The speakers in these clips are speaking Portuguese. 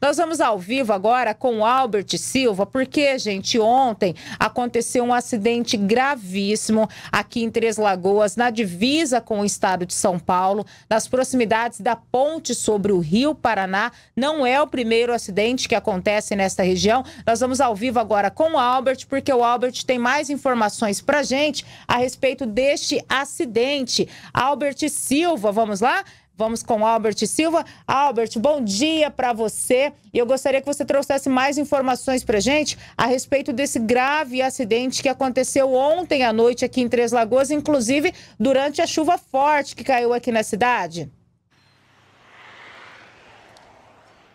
Nós vamos ao vivo agora com o Albert Silva, porque, gente, ontem aconteceu um acidente gravíssimo aqui em Três Lagoas, na divisa com o estado de São Paulo, nas proximidades da ponte sobre o Rio Paraná. Não é o primeiro acidente que acontece nesta região. Nós vamos ao vivo agora com o Albert, porque o Albert tem mais informações pra gente a respeito deste acidente. Albert Silva, vamos lá? Vamos com Albert Silva. Albert, bom dia para você. Eu gostaria que você trouxesse mais informações para gente a respeito desse grave acidente que aconteceu ontem à noite aqui em Três Lagoas, inclusive durante a chuva forte que caiu aqui na cidade.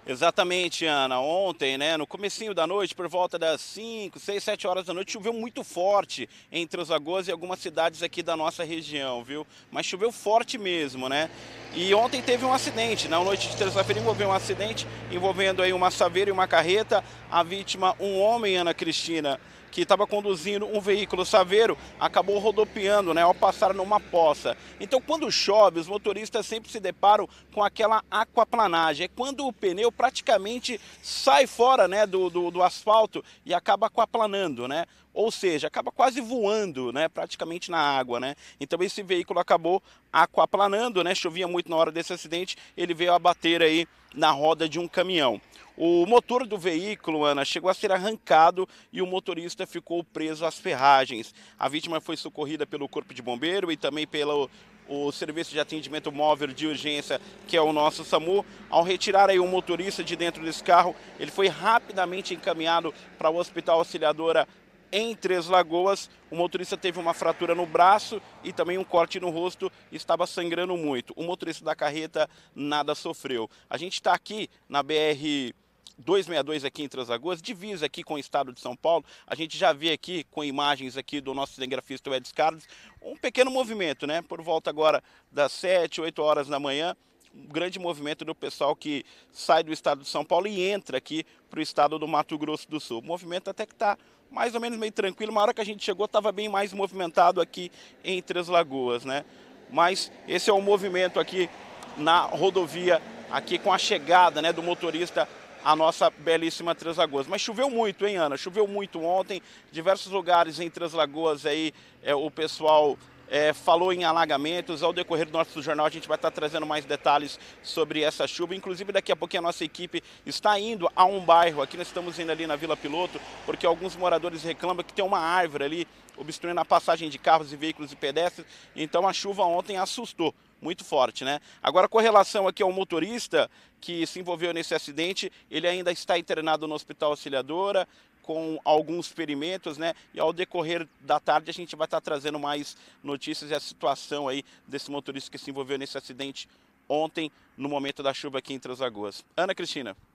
Exatamente, Ana. Ontem, né, no comecinho da noite, por volta das 5, 6, 7 horas da noite, choveu muito forte entre os Lagoas e algumas cidades aqui da nossa região, viu? Mas choveu forte mesmo, né? E ontem teve um acidente, na né? noite de terça-feira envolveu um acidente envolvendo aí uma saveira e uma carreta. A vítima, um homem, Ana Cristina, que estava conduzindo um veículo saveiro acabou rodopiando né, ao passar numa poça. Então, quando chove, os motoristas sempre se deparam com aquela aquaplanagem. É quando o pneu praticamente sai fora né, do, do, do asfalto e acaba aquaplanando, né? ou seja, acaba quase voando, né, praticamente na água, né? Então esse veículo acabou aquaplanando, né? Chovia muito na hora desse acidente, ele veio a bater aí na roda de um caminhão. O motor do veículo, Ana, chegou a ser arrancado e o motorista ficou preso às ferragens. A vítima foi socorrida pelo Corpo de Bombeiro e também pelo o Serviço de Atendimento Móvel de Urgência, que é o nosso SAMU. Ao retirar aí o motorista de dentro desse carro, ele foi rapidamente encaminhado para o Hospital Auxiliadora em Três Lagoas. O motorista teve uma fratura no braço e também um corte no rosto, estava sangrando muito. O motorista da carreta nada sofreu. A gente está aqui na BR 262 aqui em Lagoas, divisa aqui com o estado de São Paulo. A gente já vê aqui com imagens aqui do nosso cinegrafista Edson Carlos um pequeno movimento, né? Por volta agora das 7, 8 horas da manhã, um grande movimento do pessoal que sai do estado de São Paulo e entra aqui para o estado do Mato Grosso do Sul. O movimento até que está mais ou menos meio tranquilo. Uma hora que a gente chegou, estava bem mais movimentado aqui em Três Lagoas, né? Mas esse é o movimento aqui na rodovia, aqui com a chegada né, do motorista à nossa belíssima Três Lagoas. Mas choveu muito, hein, Ana? Choveu muito ontem. Diversos lugares em Três Lagoas aí, é, o pessoal é, falou em alagamentos. Ao decorrer do nosso jornal, a gente vai estar trazendo mais detalhes sobre essa chuva. Inclusive, daqui a pouquinho a nossa equipe está indo a um bairro. Aqui nós estamos indo ali na Vila Piloto, porque alguns moradores reclamam que tem uma árvore ali obstruindo a passagem de carros e veículos e pedestres. Então, a chuva ontem assustou muito forte, né? Agora, com relação aqui ao motorista que se envolveu nesse acidente, ele ainda está internado no hospital auxiliadora, com alguns ferimentos, né? E ao decorrer da tarde a gente vai estar trazendo mais notícias e a situação aí desse motorista que se envolveu nesse acidente ontem, no momento da chuva aqui em Três Lagoas. Ana Cristina.